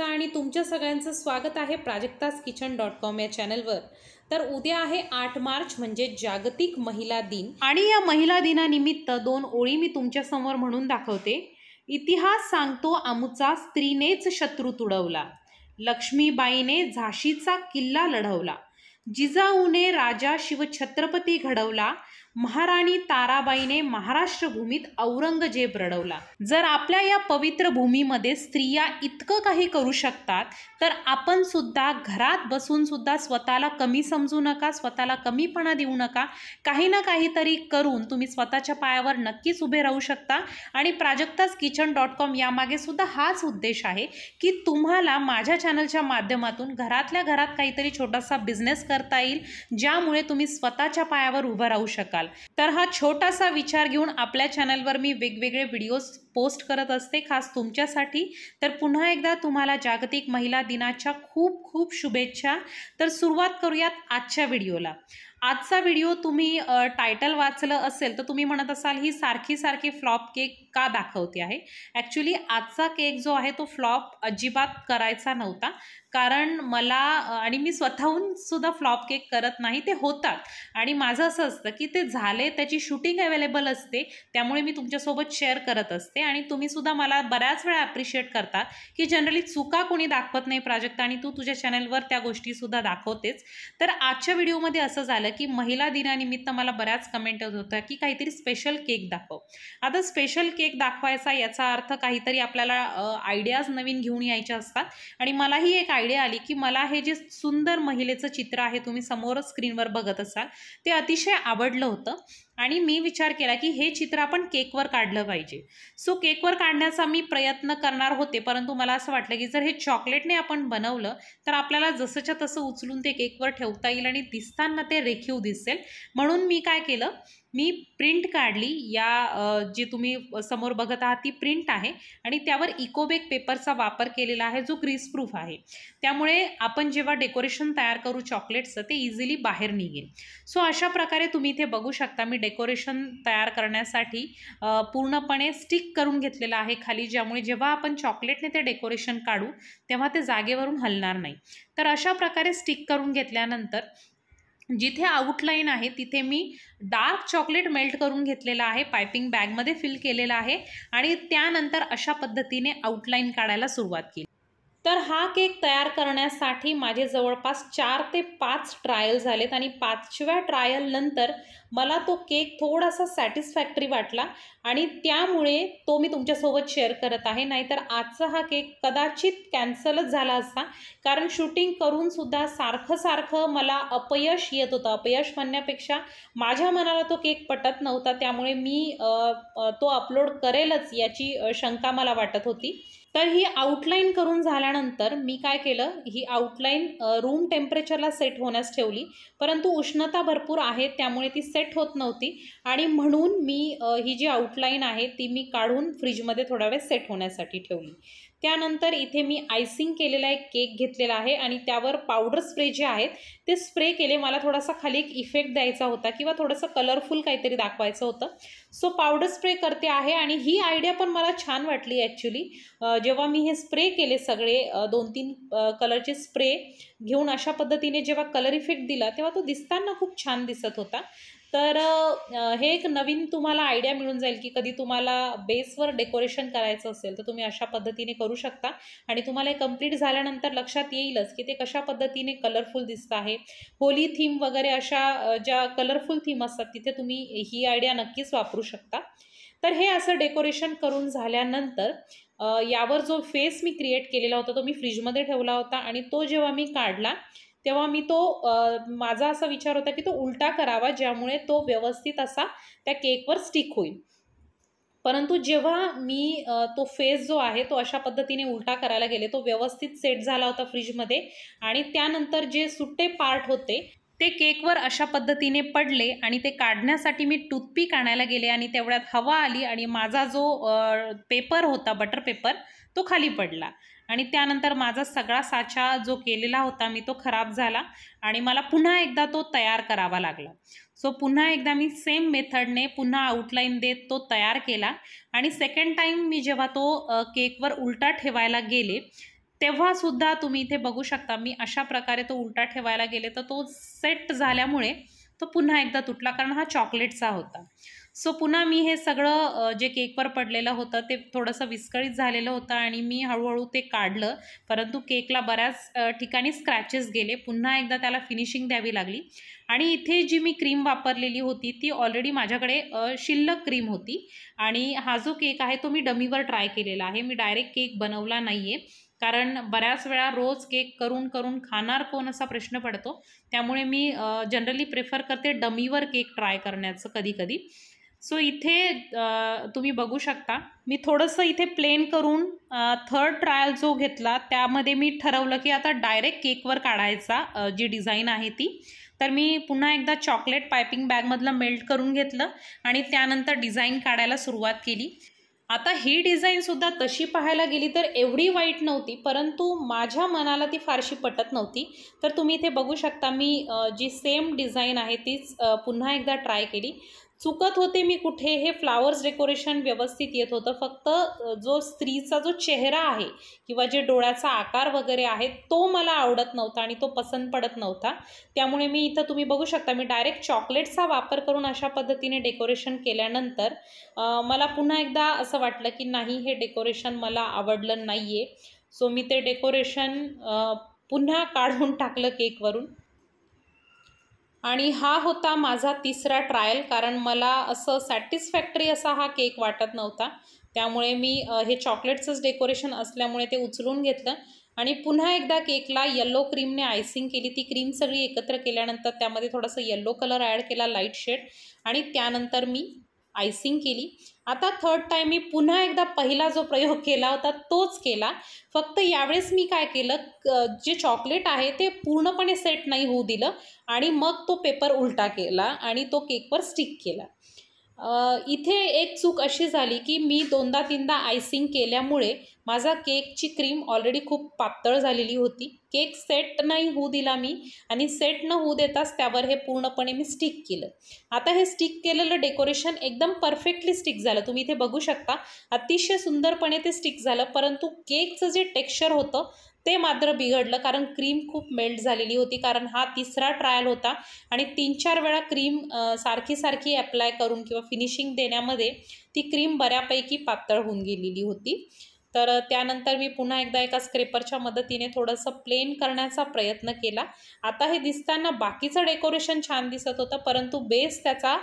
प्राजक्ता आणि तुमच्या सगळ्यांचं स्वागत आहे प्राजक्ताज किचन डॉट कॉम या चॅनलवर तर उद्या आहे आठ मार्च म्हणजे जागतिक महिला दिन आणि या महिला दिनानिमित्त दोन ओळी मी तुमच्यासमोर म्हणून दाखवते इतिहास सांगतो आमचा स्त्रीनेच शत्रू तुडवला लक्ष्मीबाईने झाशीचा किल्ला लढवला जिजाऊने राजा शिवछत्रपती घडवला महाराणी ताराबाईने महाराष्ट्र भूमीत औरंगजेब रडवला जर आपल्या या पवित्र भूमीमध्ये स्त्रिया इतकं काही करू शकतात तर आपण सुद्धा घरात बसून सुद्धा स्वतःला कमी समजू नका स्वतःला कमीपणा देऊ नका काही ना काहीतरी करून तुम्ही स्वतःच्या पायावर नक्कीच उभे राहू शकता आणि प्राजक्ताज किचन डॉट कॉम यामागे सुद्धा हाच उद्देश आहे की तुम्हाला माझ्या चॅनलच्या माध्यमातून घरातल्या घरात काहीतरी छोटासा बिझनेस करता येईल ज्यामुळे तुम्ही स्वतःच्या पायावर उभं राहू शकाल शकाल तर हा छोटासा विचार घेऊन आपल्या चॅनलवर मी वेगवेगळे व्हिडिओज पोस्ट करत असते खास तुमच्यासाठी तर पुन्हा एकदा तुम्हाला जागतिक महिला दिनाच्या खूप खूप शुभेच्छा तर सुरुवात करूयात आजच्या व्हिडिओला आजचा व्हिडिओ तुम्ही टायटल वाचलं असेल तर तुम्ही म्हणत असाल ही सारखी सारखी फ्लॉप केक का दाखवते आहे ॲक्च्युली आजचा केक जो आहे तो फ्लॉप अजिबात करायचा नव्हता कारण मला आणि मी स्वतःहून सुद्धा फ्लॉप केक करत नाही ते होतात आणि माझं असं असतं की ते झाले त्याची शूटिंग अवेलेबल असते त्यामुळे मी तुमच्यासोबत शेअर करत असते आणि तुम्ही सुद्धा मला बऱ्याच वेळा ॲप्रिशिएट करतात की जनरली चुका कोणी दाखवत नाही प्राजक्त आणि तू तुझ्या चॅनलवर त्या गोष्टीसुद्धा दाखवतेच तर आजच्या व्हिडिओमध्ये असं झालं की महिला दिनानिमित्त मला बऱ्याच कमेंट होत होत्या की काहीतरी स्पेशल केक दाखव आता स्पेशल केक दाखवायचा याचा अर्थ काहीतरी आपल्याला आयडियाज नवीन घेऊन यायच्या असतात आणि मलाही एक आयडिया आली की मला हे जे सुंदर महिलेचं चित्र आहे तुम्ही समोर स्क्रीनवर बघत असाल ते अतिशय आवडलं होतं आणि मी विचार केला की हे चित्र आपण केकवर काढलं पाहिजे सो केकवर काढण्याचा मी प्रयत्न करणार होते परंतु मला असं वाटलं की जर हे चॉकलेटने आपण बनवलं तर आपल्याला जसंच्या तसं उचलून ते केकवर ठेवता येईल आणि दिसताना ते रेखीव दिसेल म्हणून मी काय केलं मी प्रिंट काढली या जी तुम्ही समोर बघत आहात ती प्रिंट आहे आणि त्यावर इकोबेक पेपरचा वापर केलेला आहे जो ग्रीस प्रूफ आहे त्यामुळे आपण जेव्हा डेकोरेशन तयार करू चॉकलेटचं ते इझिली बाहेर निघेल सो अशा प्रकारे तुम्ही इथे बघू शकता मी डे डेकोरेशन तयार करण्यासाठी पूर्णपणे स्टिक करून घेतलेलं आहे खाली ज्यामुळे जेव्हा आपण चॉकलेटने ते डेकोरेशन काढू तेव्हा ते जागेवरून हलणार नाही तर अशा प्रकारे स्टिक करून घेतल्यानंतर जिथे आउटलाईन आहे तिथे मी डार्क चॉकलेट मेल्ट करून घेतलेला आहे पायपिंग बॅगमध्ये फिल केलेला आहे आणि त्यानंतर अशा पद्धतीने आउटलाईन काढायला सुरुवात केली तर हा केक तयार करण्यासाठी माझे जवळपास चार ते पाच ट्रायल झालेत आणि पाचव्या ट्रायलनंतर मला तो केक थोडासा सॅटिस्फॅक्टरी वाटला आणि त्यामुळे तो मी तुमच्यासोबत शेअर करत आहे नाहीतर आजचा हा केक कदाचित कॅन्सलच झाला असता कारण शूटिंग करूनसुद्धा सारखं सारखं मला अपयश येत होतं अपयश म्हणण्यापेक्षा माझ्या मनाला तो केक पटत नव्हता त्यामुळे मी तो अपलोड करेलच याची शंका मला वाटत होती तर ही आउटलाईन करून झाल्यानंतर मी काय केलं ही आउटलाईन रूम टेम्परेचरला सेट होण्यास ठेवली परंतु उष्णता भरपूर आहे त्यामुळे ती सेट होत नव्हती आणि म्हणून मी ही जी आउटलाईन आहे ती मी काढून फ्रीजमध्ये थोडा वेळ सेट होण्यासाठी ठेवली त्यानंतर इथे मी आयसिंग केलेला एक केक घेतलेला आहे आणि त्यावर पावडर स्प्रे जे आहेत ते स्प्रे केले मला थोडासा खाली एक इफेक्ट द्यायचा होता किंवा थोडंसं कलरफुल काहीतरी दाखवायचं होतं सो पावडर स्प्रे करते आहे आणि ही आयडिया पण मला छान वाटली ॲक्च्युली जेव्हा मी हे स्प्रे केले सगळे दोन तीन कलरचे स्प्रे घेऊन अशा पद्धतीने जेव्हा कलर इफेक्ट दिला तेव्हा तो दिसताना खूप छान दिसत होता तर हे एक नवीन तुम्हाला आयडिया मिळून जाईल की कधी तुम्हाला बेसवर डेकोरेशन करायचं असेल तर तुम्ही अशा पद्धतीने करू शकता आणि तुम्हाला हे कम्प्लीट झाल्यानंतर लक्षात येईलच की ते कशा पद्धतीने कलरफुल दिसत आहे होली थीम वगैरे अशा ज्या कलरफुल थीम असतात तिथे तुम्ही ही आयडिया नक्कीच वापरू शकता तर हे असं डेकोरेशन करून झाल्यानंतर यावर जो फेस मी क्रिएट केलेला होता तो मी फ्रीजमध्ये ठेवला होता आणि तो जेव्हा मी काढला तेव्हा मी तो माझा असा विचार होता की तो उलटा करावा ज्यामुळे तो व्यवस्थित असा त्या केकवर स्टिक होईल परंतु जेव्हा मी तो फेस जो आहे तो अशा पद्धतीने उलटा करायला गेले तो व्यवस्थित सेट झाला होता फ्रीजमध्ये आणि त्यानंतर जे सुट्टे पार्ट होते ते केकवर अशा पद्धतीने पडले आणि ते काढण्यासाठी मी टूथपिक आणायला गेले आणि तेवढ्यात हवा आली आणि माझा जो पेपर होता बटर पेपर तो खाली पडला आणि त्यानंतर माझा सगळा साचा जो केलेला होता मी तो खराब झाला आणि मला पुन्हा एकदा तो तयार करावा लागला सो पुन्हा एकदा मी सेम मेथडने पुन्हा आउटलाईन देत तो तयार केला आणि सेकंड टाईम मी जेव्हा तो केकवर उलटा ठेवायला गेले तेव्हा सुद्धा तुम्ही इथे बघू शकता मी अशा प्रकारे तो उलटा ठेवायला गेले तर तो सेट झाल्यामुळे तो पुन्हा एकदा तुटला कारण हा चॉकलेटचा होता सो पुन्हा मी हे सगळं जे केकवर पडलेलं होतं ते थोडंसं विस्कळीत झालेलं होतं आणि मी हळूहळू ते काढलं परंतु केकला बऱ्याच ठिकाणी स्क्रॅचेस गेले पुन्हा एकदा त्याला फिनिशिंग द्यावी लागली आणि इथे जी मी क्रीम वापरलेली होती ती ऑलरेडी माझ्याकडे शिल्लक क्रीम होती आणि हा जो केक आहे तो मी डमीवर ट्राय केलेला आहे मी डायरेक्ट केक बनवला नाही आहे कारण बऱ्याच वेळा रोज केक करून करून खाणार कोण असा प्रश्न पडतो त्यामुळे मी जनरली प्रेफर करते डमीवर केक ट्राय करण्याचं कधीकधी सो इथे तुम्ही बघू शकता मी थोडंसं इथे प्लेन करून थर्ड ट्रायल जो घेतला त्यामध्ये मी ठरवलं की आता डायरेक्ट केकवर काढायचा जी डिझाईन आहे ती तर मी पुन्हा एकदा चॉकलेट पायपिंग बॅगमधलं मेल्ट करून घेतलं आणि त्यानंतर डिझाईन काढायला सुरुवात केली आता ही डिझाईनसुद्धा तशी पाहायला गेली तर एवढी वाईट नव्हती परंतु माझ्या मनाला ती फारशी पटत नव्हती तर तुम्ही इथे बघू शकता मी जी सेम डिझाईन आहे तीच पुन्हा एकदा ट्राय केली चुकत होते मी कुठे हे फ्लावर्स डेकोरेशन व्यवस्थित येत होतं फक्त जो स्त्रीचा जो चेहरा आहे किंवा जे डोळ्याचा आकार वगैरे आहे तो मला आवडत नव्हता आणि तो पसंत पडत नव्हता त्यामुळे मी इथं तुम्ही बघू शकता मी डायरेक्ट चॉकलेटचा वापर करून अशा पद्धतीने डेकोरेशन केल्यानंतर मला पुन्हा एकदा असं वाटलं की नाही हे डेकोरेशन मला आवडलं नाही आहे सो मी ते डेकोरेशन पुन्हा काढून टाकलं केकवरून आणि हा होता माझा तिसरा ट्रायल कारण मला असं सॅटिस्फॅक्टरी असा हा केक वाटत नव्हता त्यामुळे मी हे चॉकलेटचंच डेकोरेशन असल्यामुळे ते उचलून घेतलं आणि पुन्हा एकदा केकला यल्लो क्रीमने आयसिंग केली ती क्रीम सगळी एकत्र केल्यानंतर त्यामध्ये थोडासा यल्लो कलर ॲड केला लाईट शेड आणि त्यानंतर मी आयसिंग केली आता थर्ड टाईम मी पुन्हा एकदा पहिला जो प्रयोग केला होता तोच केला फक्त यावेळेस मी काय केलं जे चॉकलेट आहे ते पूर्णपणे सेट नाही होऊ दिलं आणि मग तो पेपर उलटा केला आणि तो केकवर स्टिक केला इथे एक चूक अशी झाली की मी दोनदा तीनदा आयसिंग केल्यामुळे माझा केकची क्रीम ऑलरेडी खूप पातळ झालेली होती केक सेट नाही होऊ दिला मी आणि सेट न होऊ देताच त्यावर हे पूर्णपणे मी स्टिक केलं आता हे स्टिक केलेलं डेकोरेशन एकदम परफेक्टली स्टिक झालं तुम्ही इथे बघू शकता अतिशय सुंदरपणे ते स्टिक झालं परंतु केकचं जे टेक्स्चर होतं ते मात्र बिघडलं कारण क्रीम खूप मेल्ट झालेली होती कारण हा तिसरा ट्रायल होता आणि तीन चार वेळा क्रीम सारखी सारखी अप्लाय करून किंवा फिनिशिंग देण्यामध्ये ती क्रीम बऱ्यापैकी पातळ होऊन गेलेली होती तर त्यानंतर मी पुन्हा एकदा एका स्क्रेपरच्या मदतीने थोडंसं प्लेन करण्याचा प्रयत्न केला आता हे दिसताना बाकीचं डेकोरेशन छान दिसत होतं परंतु बेस त्याचा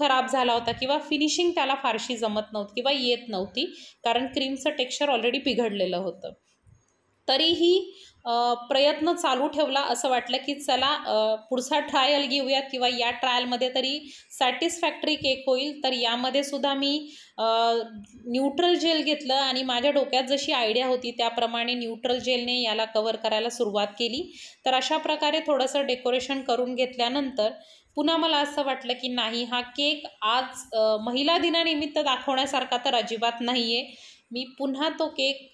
खराब झाला होता किंवा फिनिशिंग त्याला फारशी जमत नव्हती किंवा येत नव्हती कारण क्रीमचं टेक्स्चर ऑलरेडी बिघडलेलं होतं तरीही प्रयत्न चालू ठेवला असं वाटलं की चला पुढचा ट्रायल घेऊयात किंवा या ट्रायलमध्ये तरी सॅटिस्फॅक्टरी केक होईल तर यामध्ये सुद्धा मी न्यूट्रल जेल घेतलं आणि माझ्या डोक्यात जशी आयडिया होती त्याप्रमाणे न्यूट्रल जेलने याला कवर करायला सुरुवात केली तर अशा प्रकारे थोडंसं डेकोरेशन करून घेतल्यानंतर पुन्हा मला असं वाटलं की नाही हा केक आज महिला दिनानिमित्त दाखवण्यासारखा तर अजिबात नाही आहे मी पुन्हा तो केक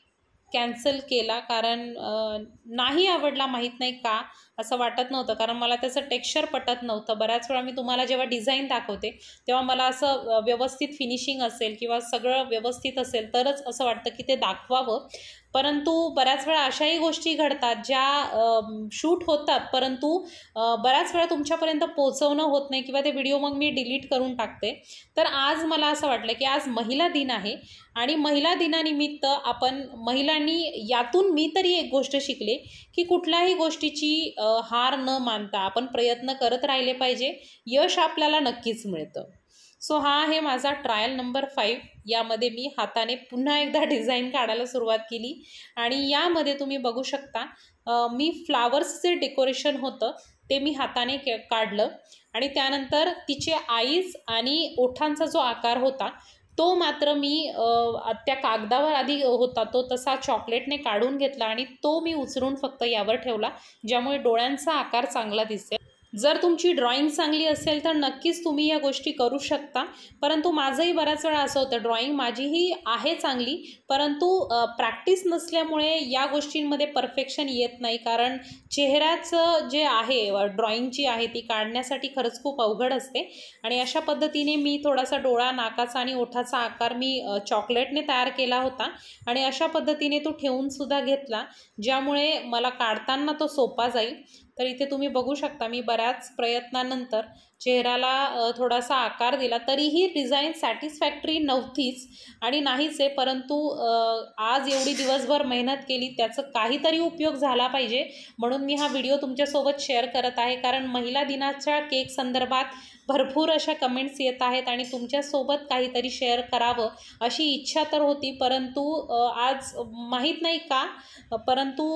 कॅन्सल केला कारण नाही आवडला माहीत नाही का असं वाटत नव्हतं कारण मला त्याचं टेक्स्चर पटत नव्हतं बऱ्याच वेळा मी तुम्हाला जेव्हा डिझाईन दाखवते तेव्हा मला असं व्यवस्थित फिनिशिंग असेल किंवा सगळं व्यवस्थित असेल तरच असं वाटतं की ते दाखवावं परंतु बऱ्याच वेळा अशाही गोष्टी घडतात ज्या शूट होतात परंतु बऱ्याच वेळा तुमच्यापर्यंत पोचवणं होत नाही किंवा ते व्हिडिओ मग मी डिलीट करून टाकते तर आज मला असं वाटलं की आज महिला दिन आहे आणि महिला दिनानिमित्त आपण महिलांनी यातून मी तरी एक गोष्ट शिकले की कुठल्याही गोष्टीची हार न मानता आपण प्रयत्न करत राहिले पाहिजे यश आपल्याला नक्कीच मिळतं सो हा आहे माझा ट्रायल नंबर फाईव्ह यामध्ये मी हाताने पुन्हा एकदा डिझाईन काढायला सुरुवात केली आणि यामध्ये तुम्ही बघू शकता मी फ्लावर्सचे डेकोरेशन होतं ते मी हाताने काढलं आणि त्यानंतर तिचे आईज आणि ओठांचा जो आकार होता तो मात्र मी त्या कागदावर आधी होता तो तसा चॉकलेटने काढून घेतला आणि तो मी उचलून फक्त यावर ठेवला ज्यामुळे डोळ्यांचा आकार चांगला दिसेल जर तुमची ड्रॉइंग चांगली असेल तर नक्कीच तुम्ही या गोष्टी करू शकता परंतु माझंही बऱ्याच वेळा असं होतं ड्रॉइंग माझीही आहे चांगली परंतु प्रॅक्टिस नसल्यामुळे या गोष्टींमध्ये परफेक्शन येत नाही कारण चेहऱ्याचं जे आहे ड्रॉइंगची आहे ती काढण्यासाठी खरंच खूप अवघड असते आणि अशा पद्धतीने मी थोडासा डोळा नाकाचा आणि ओठाचा आकार मी चॉकलेटने तयार केला होता आणि अशा पद्धतीने तो ठेवूनसुद्धा घेतला ज्यामुळे मला काढताना तो सोपा जाईल तर इथे तुम्ही बघू शकता मी बऱ्याच प्रयत्नानंतर चेहऱ्याला थोडासा आकार दिला तरीही डिझाईन सॅटिस्फॅक्टरी नव्हतीच आणि नाहीच आहे परंतु आज एवढी दिवसभर मेहनत केली त्याचं काहीतरी उपयोग झाला पाहिजे म्हणून मी हा व्हिडिओ तुमच्यासोबत शेअर करत आहे कारण महिला दिनाच्या केक संदर्भात भरपूर अशा कमेंट्स येत आहेत आणि तुमच्यासोबत काहीतरी शेअर करावं अशी इच्छा तर होती परंतु आज माहीत नाही का परंतु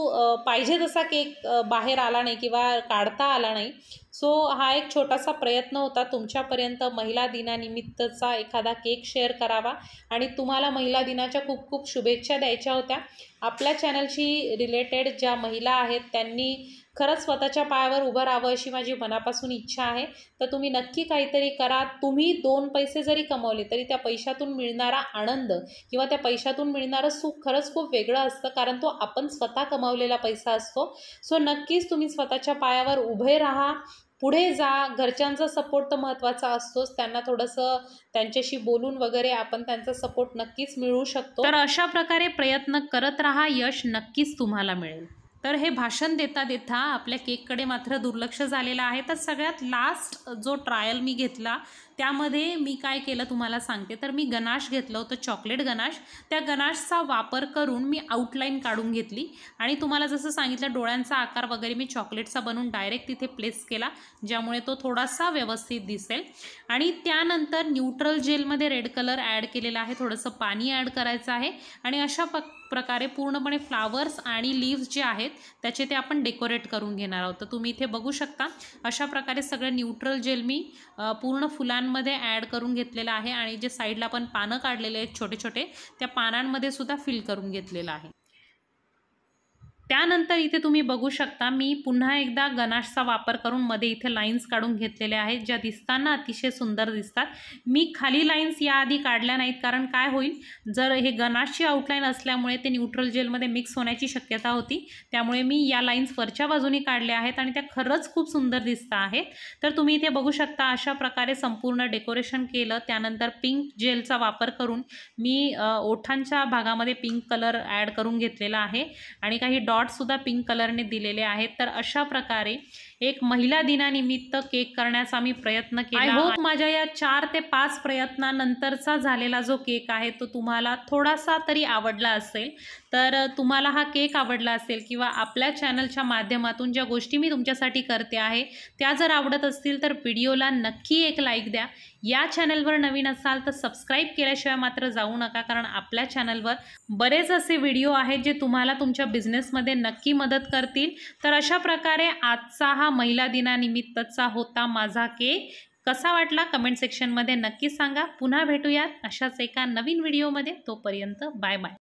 पाहिजे तसा केक बाहेर आला नाही किंवा काढता आला नाही सो हा एक छोटासा प्रयत्न होता तुमच्यापर्यंत महिला दिनानिमित्तचा एखादा केक शेअर करावा आणि तुम्हाला महिला दिनाच्या खूप खूप शुभेच्छा द्यायच्या होत्या आपल्या चॅनलशी रिलेटेड ज्या महिला आहेत त्यांनी खरंच स्वतःच्या पायावर उभं राहावं अशी माझी मनापासून इच्छा आहे तर तुम्ही नक्की काहीतरी करा तुम्ही दोन पैसे जरी कमवले तरी त्या पैशातून मिळणारा आनंद किंवा त्या पैशातून मिळणारं सुख खरंच खूप वेगळं असतं कारण तो आपण स्वतः कमावलेला पैसा असतो सो नक्कीच तुम्ही स्वतःच्या पायावर उभे राहा पुढे जा घरच्यांचा सपोर्ट तर महत्त्वाचा असतोच त्यांना थोडंसं त्यांच्याशी बोलून वगैरे आपण त्यांचा सपोर्ट नक्कीच मिळू शकतो तर अशा प्रकारे प्रयत्न करत राहा यश नक्कीच तुम्हाला मिळेल तर हे भाषण देता देता आपल्या केककडे मात्र दुर्लक्ष झालेलं आहे तर सगळ्यात लास्ट जो ट्रायल मी घेतला त्यामध्ये मी काय केलं तुम्हाला सांगते तर मी गनाश घेतलं होतं चॉकलेट गनाश त्या गनाशचा वापर करून मी आउटलाईन काढून घेतली आणि तुम्हाला जसं सांगितलं डोळ्यांचा आकार वगैरे मी चॉकलेटचा बनवून डायरेक्ट तिथे प्लेस केला ज्यामुळे तो थोडासा व्यवस्थित दिसेल आणि त्यानंतर न्यूट्रल जेलमध्ये रेड कलर ॲड केलेला आहे थोडंसं पाणी ॲड करायचं आहे आणि अशा प प्रकारे पूर्णपणे फ्लावर्स आणि लीव्स जे आहेत त्याचे ते आपण डेकोरेट करून घेणार आहोत तर तुम्ही इथे बघू शकता अशा प्रकारे सगळं न्यूट्रल जेल मी पूर्ण फुलां मध्ये ॲड करून घेतलेलं आहे आणि जे साईडला आपण पानं काढलेले आहेत छोटे छोटे त्या पानांमध्ये सुद्धा फिल करून घेतलेलं आहे त्यानंतर इथे तुम्ही बघू शकता मी पुन्हा एकदा गणाशचा वापर करून मध्ये इथे लाईन्स काढून घेतलेल्या आहेत ज्या दिसताना अतिशय सुंदर दिसतात मी खाली लाईन्स याआधी काढल्या नाहीत कारण काय होईल जर हे गणाशची आउटलाईन असल्यामुळे ते न्यूट्रल जेलमध्ये मिक्स होण्याची शक्यता होती त्यामुळे मी या लाईन्स वरच्या बाजूने काढल्या आहेत आणि त्या खरंच खूप सुंदर दिसत आहेत तर तुम्ही इथे बघू शकता अशा प्रकारे संपूर्ण डेकोरेशन केलं त्यानंतर पिंक जेलचा वापर करून मी ओठांच्या भागामध्ये पिंक कलर ॲड करून घेतलेला आहे आणि काही डॉट सुद्धा पिंक कलरने दिलेले आहेत तर अशा प्रकारे एक महिला दिनानिमित्त केक करण्याचा मी प्रयत्न केला आय होप माझ्या या चार ते पाच प्रयत्नानंतरचा झालेला जो केक आहे तो तुम्हाला थोडासा तरी आवडला असेल तर तुम्हाला हा केक आवडला असेल किंवा आपल्या चॅनलच्या माध्यमातून ज्या गोष्टी मी तुमच्यासाठी करते आहे त्या जर आवडत असतील तर व्हिडिओला नक्की एक लाईक द्या या चॅनलवर नवीन असाल तर सबस्क्राईब केल्याशिवाय मात्र जाऊ नका कारण आपल्या चॅनलवर बरेच असे व्हिडिओ आहेत जे तुम्हाला तुमच्या बिझनेसमध्ये नक्की मदत करतील तर अशा प्रकारे आजचा हा महिला दिनानिमित्तचा होता माझा केक कसा वाटला कमेंट सेक्शनमध्ये नक्की सांगा पुन्हा भेटूयात अशाच एका नवीन व्हिडिओमध्ये तोपर्यंत बाय बाय